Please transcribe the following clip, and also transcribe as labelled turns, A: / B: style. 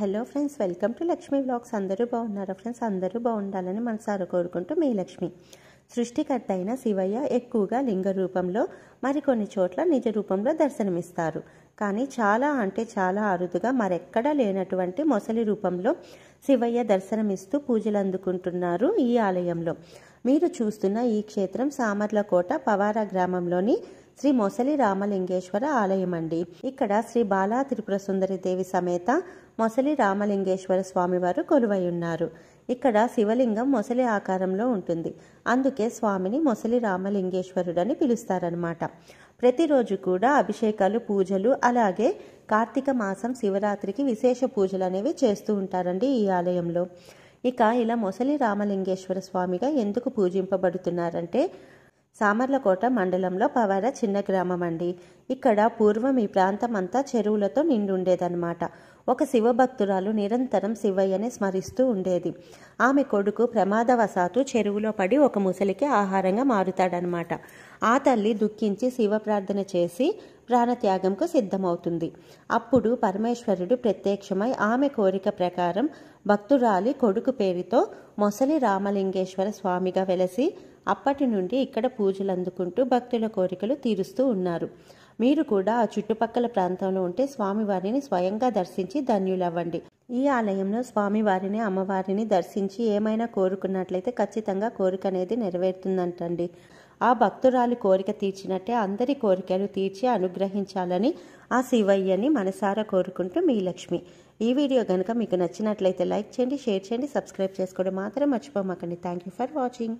A: hello friends welcome to Lakshmi blogs అందరూ బాగున్నారా friends అందరూ బాగుండాలని మనసారా కోరుకుంటూ మీ లక్ష్మి సృష్టికర్త అయిన శివయ్య ఎక్కువగా లింగ రూపంలో మరికొన్ని చోట్ల నిజ రూపంలో దర్శనమిస్తారు కానీ చాలా అంటే చాలా అరుదుగా మరెక్కడా లేనటువంటి మొసలి రూపంలో శివయ్య దర్శనమిస్తూ పూజలు అందుకుంటున్నారు ఈ ఆలయంలో మీరు చూస్తున్న ఈ క్షేత్రం సామర్లకోట పవారా గ్రామంలోని శ్రీ మొసలి రామలింగేశ్వర ఆలయం అండి ఇక్కడ శ్రీ బాలా త్రిపుర సుందరి దేవి సమేత మొసలి రామలింగేశ్వర స్వామివారు కొలువై ఉన్నారు ఇక్కడ శివలింగం మొసలి ఆకారంలో ఉంటుంది అందుకే స్వామిని మొసలి రామలింగేశ్వరుడని పిలుస్తారనమాట ప్రతిరోజు కూడా అభిషేకాలు పూజలు అలాగే కార్తీక మాసం శివరాత్రికి విశేష పూజలు అనేవి చేస్తూ ఉంటారండి ఈ ఆలయంలో ఇక ఇలా మొసలి రామలింగేశ్వర స్వామిగా ఎందుకు పూజింపబడుతున్నారంటే సామర్లకోట మండలంలో పవార చిన్న గ్రామం అండి ఇక్కడ పూర్వం ఈ ప్రాంతం అంతా చెరువులతో నిండుండేదన్నమాట ఒక శివభక్తురాలు నిరంతరం శివయ్యని స్మరిస్తూ ఉండేది ఆమె కొడుకు ప్రమాదవశాత్తు చెరువులో పడి ఒక ముసలికి ఆహారంగా మారుతాడనమాట ఆ తల్లి దుఃఖించి శివ ప్రార్థన చేసి ప్రాణత్యాగంకు సిద్ధమవుతుంది అప్పుడు పరమేశ్వరుడు ప్రత్యక్షమై ఆమె కోరిక ప్రకారం భక్తురాలి కొడుకు పేరుతో మొసలి రామలింగేశ్వర స్వామిగా వెలసి అప్పటి నుండి ఇక్కడ పూజలు అందుకుంటూ భక్తుల కోరికలు తీరుస్తూ ఉన్నారు మీరు కూడా ఆ చుట్టుపక్కల ప్రాంతంలో ఉంటే స్వామివారిని స్వయంగా దర్శించి ధన్యులవ్వండి ఈ ఆలయంలో స్వామివారిని అమ్మవారిని దర్శించి ఏమైనా కోరుకున్నట్లయితే ఖచ్చితంగా కోరిక అనేది నెరవేరుతుందంటండి ఆ భక్తురాలి కోరిక తీర్చినట్టే అందరి కోరికలు తీర్చి అనుగ్రహించాలని ఆ శివయ్యని మనసారా కోరుకుంటూ మీ లక్ష్మి ఈ వీడియో కనుక మీకు నచ్చినట్లయితే లైక్ చేయండి షేర్ చేయండి సబ్స్క్రైబ్ చేసుకోవడం మాత్రం మర్చిపోమాకండి థ్యాంక్ యూ ఫర్ వాచింగ్